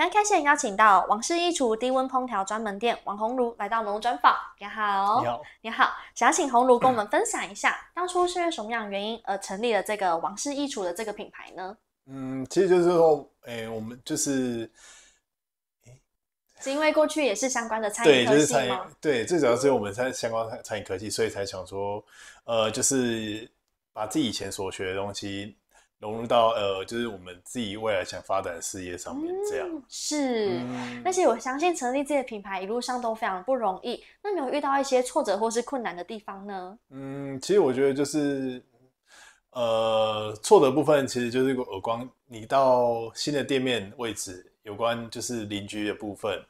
很开心邀请到王氏衣橱低温烹调专门店王红炉来到农专访，你好，你好，你好，想请红炉跟我们分享一下，当初是因为什么样的原因而成立了这个王氏衣橱的这个品牌呢？嗯，其实就是说，诶，我们就是是因为过去也是相关的餐饮，對、就是对，最主要是因为我们在相关餐餐饮科技，所以才想说，呃，就是把自己以前所学的东西。融入到呃，就是我们自己未来想发展的事业上面，这样是。而且我相信成立自己的品牌一路上都非常不容易。那你有遇到一些挫折或是困难的地方呢？嗯，其实我觉得就是，呃，挫折部分其实就是一个耳光。你到新的店面位置，有关就是邻居的部分，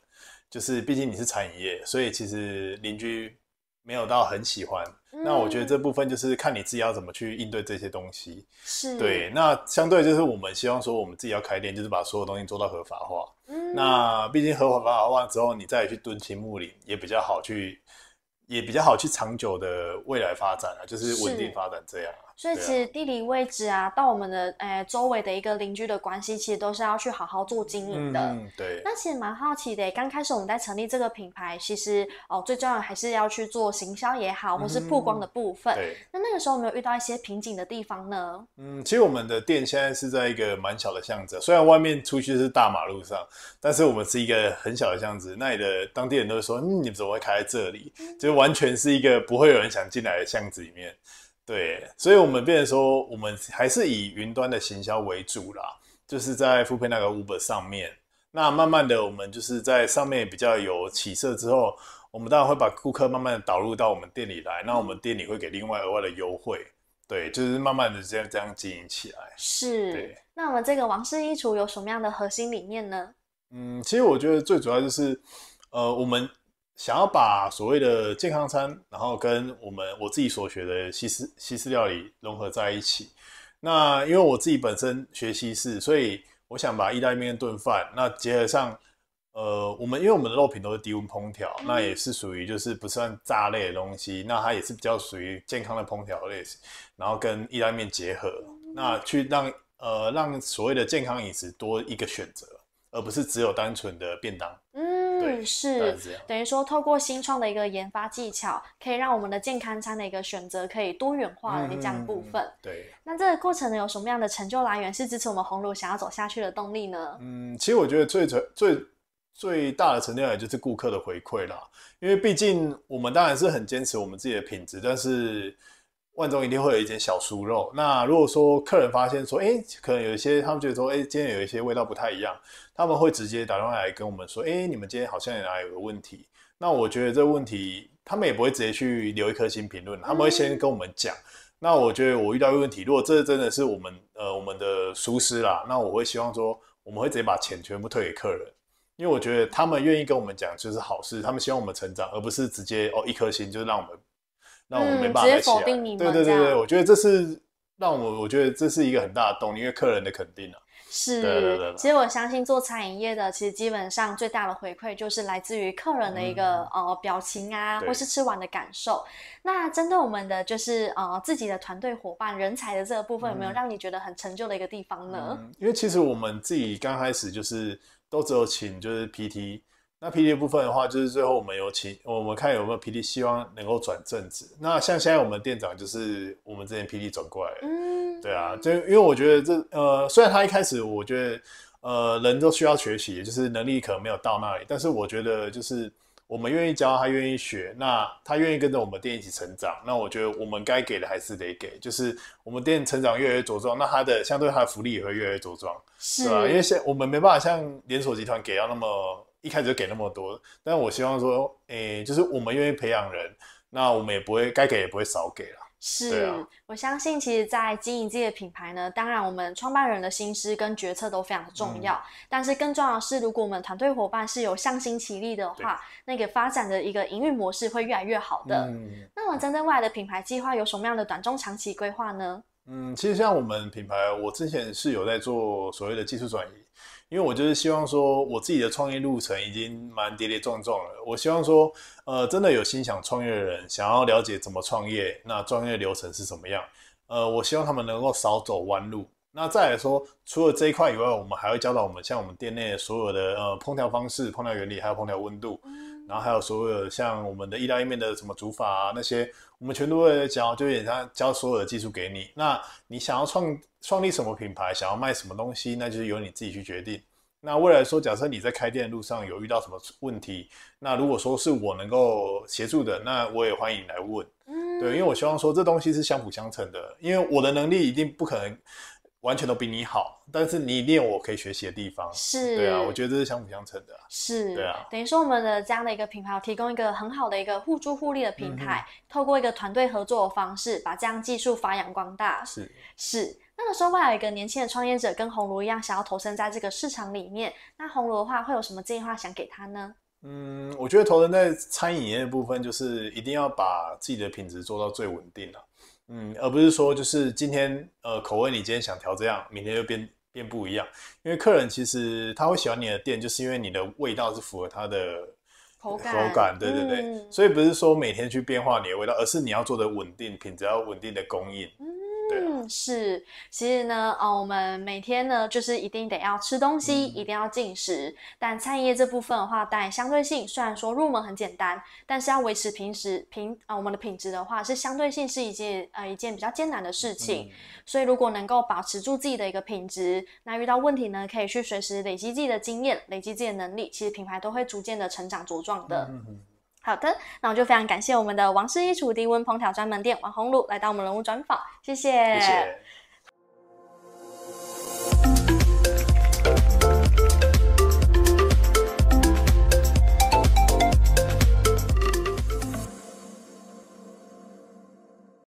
就是毕竟你是餐饮业，所以其实邻居。没有到很喜欢，那我觉得这部分就是看你自己要怎么去应对这些东西。是对，那相对就是我们希望说，我们自己要开店，就是把所有东西做到合法化。嗯，那毕竟合法化完之后，你再去蹲青木林也比较好去，也比较好去长久的未来发展啊，就是稳定发展这样。所以其实地理位置啊，到我们的诶周围的一个邻居的关系，其实都是要去好好做经营的。对。那其实蛮好奇的，刚开始我们在成立这个品牌，其实哦，最重要还是要去做行销也好，或是曝光的部分。对。那那个时候有没有遇到一些瓶颈的地方呢？嗯，其实我们的店现在是在一个蛮小的巷子，虽然外面出去是大马路上，但是我们是一个很小的巷子，那里的当地人都说：“嗯，你们怎么会开在这里？”就完全是一个不会有人想进来的巷子里面。对，所以，我们变成说，我们还是以云端的行销为主啦，就是在附配那个 Uber 上面。那慢慢的，我们就是在上面比较有起色之后，我们当然会把顾客慢慢的导入到我们店里来。那我们店里会给另外额外的优惠，对，就是慢慢的这样这样经营起来。是。那我们这个王氏衣橱有什么样的核心理念呢？嗯，其实我觉得最主要就是，呃，我们。想要把所谓的健康餐，然后跟我们我自己所学的西式西式料理融合在一起。那因为我自己本身学西式，所以我想把意大利面炖饭，那结合上，呃，我们因为我们的肉品都是低温烹调，那也是属于就是不算炸类的东西，那它也是比较属于健康的烹调类型，然后跟意大利面结合，那去让呃让所谓的健康饮食多一个选择，而不是只有单纯的便当。嗯。是，等于说透过新创的一个研发技巧，可以让我们的健康餐的一个选择可以多元化的这样部分。对，那这个过程呢，有什么样的成就来源，是支持我们红炉想要走下去的动力呢？嗯，其实我觉得最最最大的成就来源就是顾客的回馈啦，因为毕竟我们当然是很坚持我们自己的品质，但是。罐中一定会有一点小酥肉。那如果说客人发现说，哎，可能有一些他们觉得说，哎，今天有一些味道不太一样，他们会直接打电话来跟我们说，哎，你们今天好像哪里有个问题。那我觉得这问题他们也不会直接去留一颗星评论，他们会先跟我们讲。那我觉得我遇到一个问题，如果这真的是我们呃我们的疏失啦，那我会希望说我们会直接把钱全部退给客人，因为我觉得他们愿意跟我们讲就是好事，他们希望我们成长，而不是直接哦一颗心就是让我们。那我们没办法，直接否定你们。对对对对，我觉得这是让我我觉得这是一个很大的动力，因为客人的肯定啊，是。其实我相信做餐饮业的，其实基本上最大的回馈就是来自于客人的一个呃表情啊，或是吃完的感受。那针对我们的就是呃自己的团队伙伴、人才的这个部分，有没有让你觉得很成就的一个地方呢？因为其实我们自己刚开始就是都只有请就是 PT。那 PD 部分的话，就是最后我们有请我们看有没有 PD，希望能够转正职。那像现在我们店长就是我们之前 PD 转过来的，嗯，对啊，就因为我觉得这呃，虽然他一开始我觉得呃，人都需要学习，就是能力可能没有到那里，但是我觉得就是。我们愿意教他，愿意学，那他愿意跟着我们店一起成长，那我觉得我们该给的还是得给。就是我们店成长越来越茁壮，那他的相对他的福利也会越来越茁壮，是吧？因为现我们没办法像连锁集团给到那么一开始就给那么多，但我希望说，诶，就是我们愿意培养人，那我们也不会该给也不会少给了。是我相信，其实，在经营这些品牌呢，当然我们创办人的心思跟决策都非常重要，但是更重要的是，如果我们团队伙伴是有向心齐力的话，那个发展的一个营运模式会越来越好的。嗯、那么，真正未来的品牌计划，有什么样的短中长期规划呢？嗯，其实像我们品牌，我之前是有在做所谓的技术转移。因为我就是希望说，我自己的创业路程已经蛮跌跌撞撞了。我希望说，呃，真的有心想创业的人，想要了解怎么创业，那创业流程是怎么样？呃，我希望他们能够少走弯路。那再来说，除了这一块以外，我们还会教导我们像我们店内的所有的呃烹调方式、烹调原理还有烹调温度。然后还有所有像我们的意大利面的什么煮法啊那些，我们全都会教，就给他教所有的技术给你。那你想要创创立什么品牌，想要卖什么东西，那就是由你自己去决定。那未来说，假设你在开店的路上有遇到什么问题，那如果说是我能够协助的，那我也欢迎你来问。嗯，对，因为我希望说这东西是相辅相成的，因为我的能力一定不可能。完全都比你好，但是你也有我可以学习的地方，是，对啊，我觉得这是相辅相成的，是，对啊，等于说我们的这样的一个品牌，提供一个很好的一个互助互利的平台，透过一个团队合作的方式，把这样技术发扬光大，是，是。那个时候，未来一个年轻的创业者跟红炉一样，想要投身在这个市场里面，那红炉的话，会有什么建议话想给他呢？嗯，我觉得投身在餐饮业的部分，就是一定要把自己的品质做到最稳定了。嗯，而不是说就是今天呃口味你今天想调这样，明天就变变不一样，因为客人其实他会喜欢你的店，就是因为你的味道是符合他的口感，口感对对对，所以不是说每天去变化你的味道，而是你要做的稳定品质要稳定的供应。嗯，是。其实呢，呃，我们每天呢，就是一定得要吃东西，一定要进食。但餐饮业这部分的话，带相对性。虽然说入门很简单，但是要维持平时平啊我们的品质的话，是相对性是一件呃一件比较艰难的事情。所以如果能够保持住自己的一个品质，那遇到问题呢，可以去随时累积自己的经验，累积自己的能力。其实品牌都会逐渐的成长茁壮的。嗯好的，那我就非常感谢我们的王氏衣橱低温烹调专门店王红茹来到我们人物专访，谢谢。